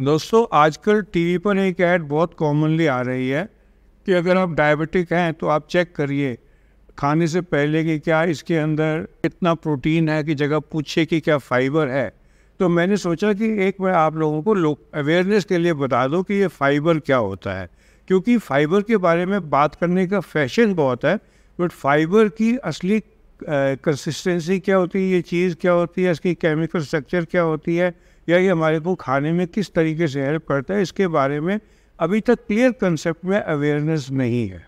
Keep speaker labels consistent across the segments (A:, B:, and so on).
A: दोस्तों आजकल टीवी पर एक ऐड बहुत कॉमनली आ रही है कि अगर आप डायबिटिक हैं तो आप चेक करिए खाने से पहले कि क्या इसके अंदर कितना प्रोटीन है कि जगह पूछे कि क्या फाइबर है तो मैंने सोचा कि एक मैं आप लोगों को लोग अवेयरनेस के लिए बता दूं कि ये फाइबर क्या होता है क्योंकि फाइबर के बारे में बात करने का फैशन बहुत है बट फाइबर की असली कंसिस्टेंसी क्या होती है ये चीज़ क्या होती है इसकी केमिकल स्ट्रक्चर क्या होती है या ये हमारे को खाने में किस तरीके से हेल्प करता है इसके बारे में अभी तक क्लियर कंसेप्ट में अवेयरनेस नहीं है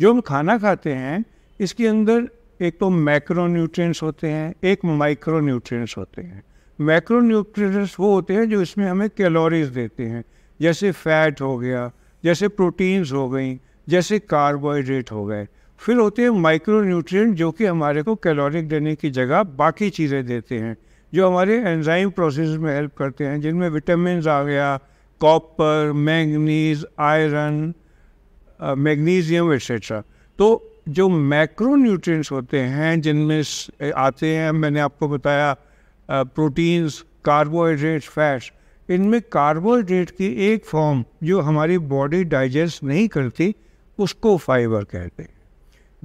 A: जो हम खाना खाते हैं इसके अंदर एक तो मैक्रो न्यूट्रिएंट्स होते हैं एक माइक्रो न्यूट्रिएंट्स होते हैं मैक्रो न्यूट्रिएंट्स वो होते हैं जो इसमें हमें कैलोरीज देते हैं जैसे फैट हो गया जैसे प्रोटीन्स हो गई जैसे कार्बोहाइड्रेट हो गए फिर होते हैं माइक्रो न्यूट्रिएंट जो कि हमारे को कैलोरिक देने की जगह बाकी चीज़ें देते हैं जो हमारे एंजाइम प्रोसेस में हेल्प करते हैं जिनमें विटामिन आ गया copper manganese iron magnesium etcetera तो जो मैक्रो न्यूट्रिएंट्स होते हैं जिनमें आते हैं मैंने आपको बताया प्रोटीन्स कार्बोहाइड्रेट्स फैट्स इनमें कार्बोहाइड्रेट की एक फॉर्म जो हमारी बॉडी डाइजेस्ट नहीं करती उसको फाइबर कहते हैं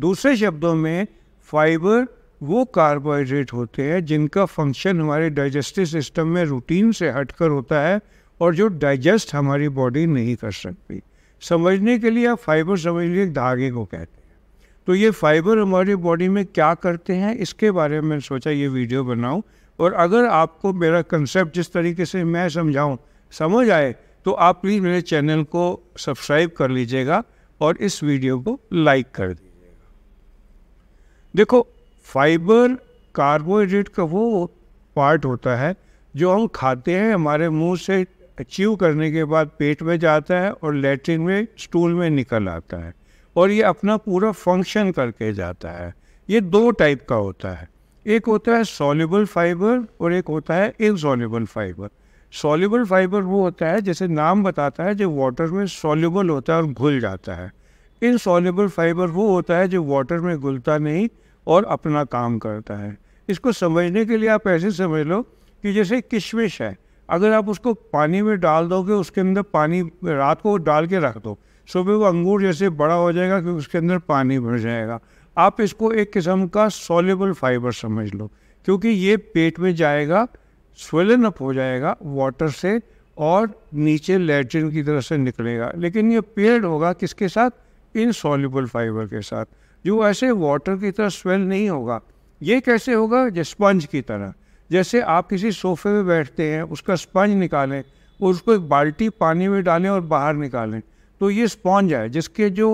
A: दूसरे शब्दों में फाइबर वो कार्बोहाइड्रेट होते हैं जिनका फंक्शन हमारे डाइजेस्टिव सिस्टम में रूटीन से हटकर होता है और जो डाइजेस्ट हमारी बॉडी नहीं कर सकती समझने के लिए आप फाइबर समझ लिए धागे को कहते हैं तो ये फाइबर हमारी बॉडी में क्या करते हैं इसके बारे में सोचा ये वीडियो बनाऊं और अगर आपको मेरा कंसेप्ट जिस तरीके से मैं समझाऊं समझ आए तो आप प्लीज़ मेरे चैनल को सब्सक्राइब कर लीजिएगा और इस वीडियो को लाइक कर दीजिए देखो फाइबर कार्बोहाइड्रेट का वो पार्ट होता है जो हम खाते हैं हमारे मुंह से अचीव करने के बाद पेट में जाता है और लेटरिन में स्टूल में निकल आता है और ये अपना पूरा फंक्शन करके जाता है ये दो टाइप का होता है एक होता है सोल्यूबल फाइबर और एक होता है इनसॉल्यूबल फाइबर सॉल्यूबल फाइबर वो होता है जैसे नाम बताता है जो वाटर में सोल्यूबल होता है और घुल जाता है इनसॉलेबल फाइबर वो होता है जो वाटर में घुलता नहीं और अपना काम करता है इसको समझने के लिए आप ऐसे समझ लो कि जैसे किशमिश है अगर आप उसको पानी में डाल दोगे उसके अंदर पानी रात को डाल के रख दो सुबह वो अंगूर जैसे बड़ा हो जाएगा क्योंकि उसके अंदर पानी भर जाएगा आप इसको एक किस्म का सॉलेबल फाइबर समझ लो क्योंकि ये पेट में जाएगा स्वेलन अप हो जाएगा वाटर से और नीचे लेटरिन की तरह से निकलेगा लेकिन ये पेड होगा किसके साथ सॉल्यूबल फाइबर के साथ जो ऐसे वाटर की तरह स्वेल नहीं होगा ये कैसे होगा स्पंज की तरह जैसे आप किसी सोफे में बैठते हैं उसका स्पंज निकालें और उसको एक बाल्टी पानी में डालें और बाहर निकालें तो ये स्पॉन्ज है जिसके जो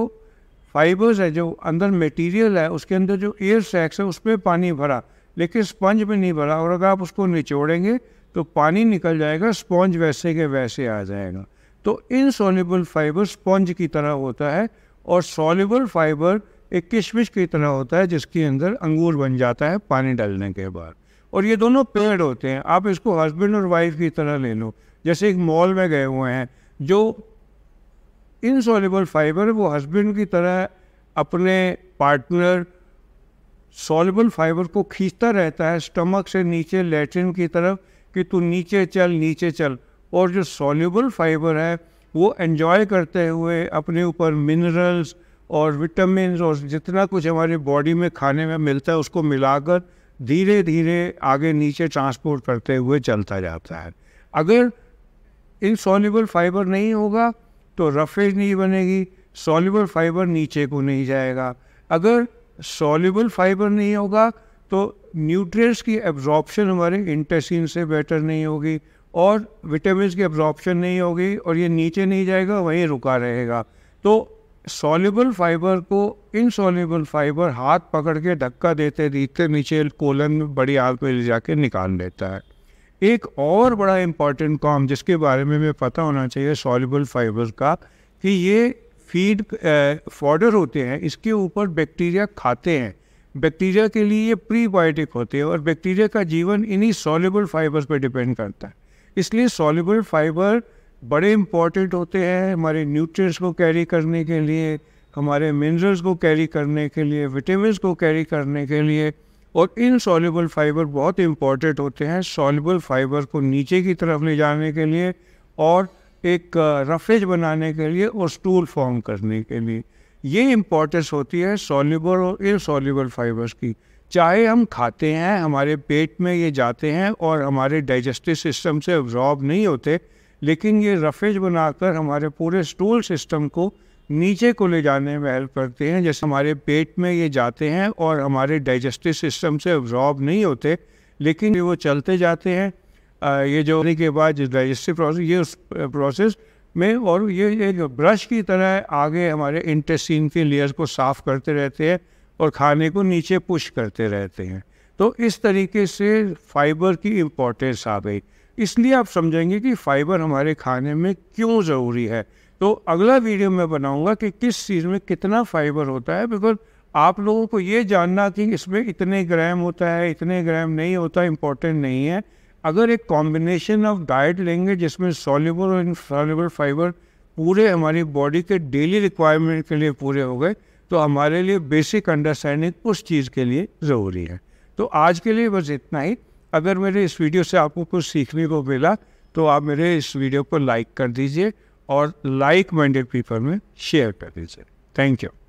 A: फाइबर्स है जो अंदर मटेरियल है उसके अंदर जो एयर सैक्स है उसमें पानी भरा लेकिन स्पंज में नहीं भरा और अगर आप उसको निचोड़ेंगे तो पानी निकल जाएगा स्पॉन्ज वैसे के वैसे आ जाएगा तो इनसोलेबल फाइबर स्पॉन्ज की तरह होता है और सॉलेबल फाइबर एक किशमिश की तरह होता है जिसके अंदर अंगूर बन जाता है पानी डालने के बाद और ये दोनों पेड़ होते हैं आप इसको हस्बैंड और वाइफ की तरह ले लो जैसे एक मॉल में गए हुए हैं जो इनसॉलेबल फाइबर वो हस्बैंड की तरह अपने पार्टनर सॉलेबल फाइबर को खींचता रहता है स्टमक से नीचे लेटरिन की तरफ कि तू नीचे चल नीचे चल और जो सॉल्युबल फाइबर है वो एन्जॉय करते हुए अपने ऊपर मिनरल्स और विटामिन और जितना कुछ हमारे बॉडी में खाने में मिलता है उसको मिलाकर धीरे धीरे आगे नीचे ट्रांसपोर्ट करते हुए चलता जाता है अगर इनसॉल्यूबल फाइबर नहीं होगा तो रफेज नहीं बनेगी सॉल्यूबल फाइबर नीचे को नहीं जाएगा अगर सॉल्यूबल फाइबर नहीं होगा तो न्यूट्रिएंट्स की एब्जॉर्प्शन हमारे इंटेसिन से बेटर नहीं होगी और विटामिन की एब्जॉर्प्शन नहीं होगी और ये नीचे नहीं जाएगा वहीं रुका रहेगा तो सॉल्यूबल फाइबर को इनसॉल्यूबल फाइबर हाथ पकड़ के धक्का देते देते नीचे कोलन में बड़ी आग में ले जाके निकाल लेता है एक और बड़ा इम्पॉर्टेंट काम जिसके बारे में मैं पता होना चाहिए सॉल्यूबल फाइबर का कि ये फीड फॉर्डर होते हैं इसके ऊपर बैक्टीरिया खाते हैं बैक्टीरिया के लिए ये प्रीबायोटिक होते हैं और बैक्टीरिया का जीवन इन्हीं सॉल्यूबल फाइबर्स पर डिपेंड करता है इसलिए सॉल्यूबल फाइबर बड़े इम्पॉर्टेंट होते हैं हमारे न्यूट्रिएंट्स को कैरी करने के लिए हमारे मिनरल्स को कैरी करने के लिए विटामिन को कैरी करने के लिए और इन सॉल्यूबल फाइबर बहुत इम्पॉर्टेंट होते हैं सॉल्यूबल फाइबर को नीचे की तरफ ले जाने के लिए और एक रफेज बनाने के लिए और स्टूल फॉर्म करने के लिए ये इम्पॉर्टेंस होती है सॉल्यूबल और इनसॉल्यूबल फाइबर्स की चाहे हम खाते हैं हमारे पेट में ये जाते हैं और हमारे डाइजेस्टिव सिस्टम से एब्जॉर्ब नहीं होते लेकिन ये रफेज बनाकर हमारे पूरे स्टूल सिस्टम को नीचे को ले जाने में हेल्प करते हैं जैसे हमारे पेट में ये जाते हैं और हमारे डाइजेस्टिव सिस्टम से एब्जॉर्ब नहीं होते लेकिन वो चलते जाते हैं आ, ये जो होने के बाद डाइजेस्टिव प्रोसेस ये उस प्रोसेस में और ये एक ब्रश की तरह आगे हमारे इंटेस्टिन के लेयर्स को साफ़ करते रहते हैं और खाने को नीचे पुश करते रहते हैं तो इस तरीके से फाइबर की इम्पोर्टेंस आ गई इसलिए आप समझेंगे कि फाइबर हमारे खाने में क्यों ज़रूरी है तो अगला वीडियो मैं बनाऊंगा कि किस चीज़ में कितना फाइबर होता है बिकॉज आप लोगों को ये जानना कि इसमें इतने ग्राम होता है इतने ग्राम नहीं होता इम्पोर्टेंट नहीं है अगर एक कॉम्बिनेशन ऑफ डाइट लेंगे जिसमें सॉल्यूबल और इनसॉल्यूबल फाइबर पूरे हमारी बॉडी के डेली रिक्वायरमेंट के लिए पूरे हो गए तो हमारे लिए बेसिक अंडरस्टैंडिंग उस चीज़ के लिए ज़रूरी है तो आज के लिए बस इतना ही अगर मेरे इस वीडियो से आपको कुछ सीखने को मिला तो आप मेरे इस वीडियो को लाइक कर दीजिए और लाइक माइंडेड पीपल में शेयर कर दीजिए थैंक यू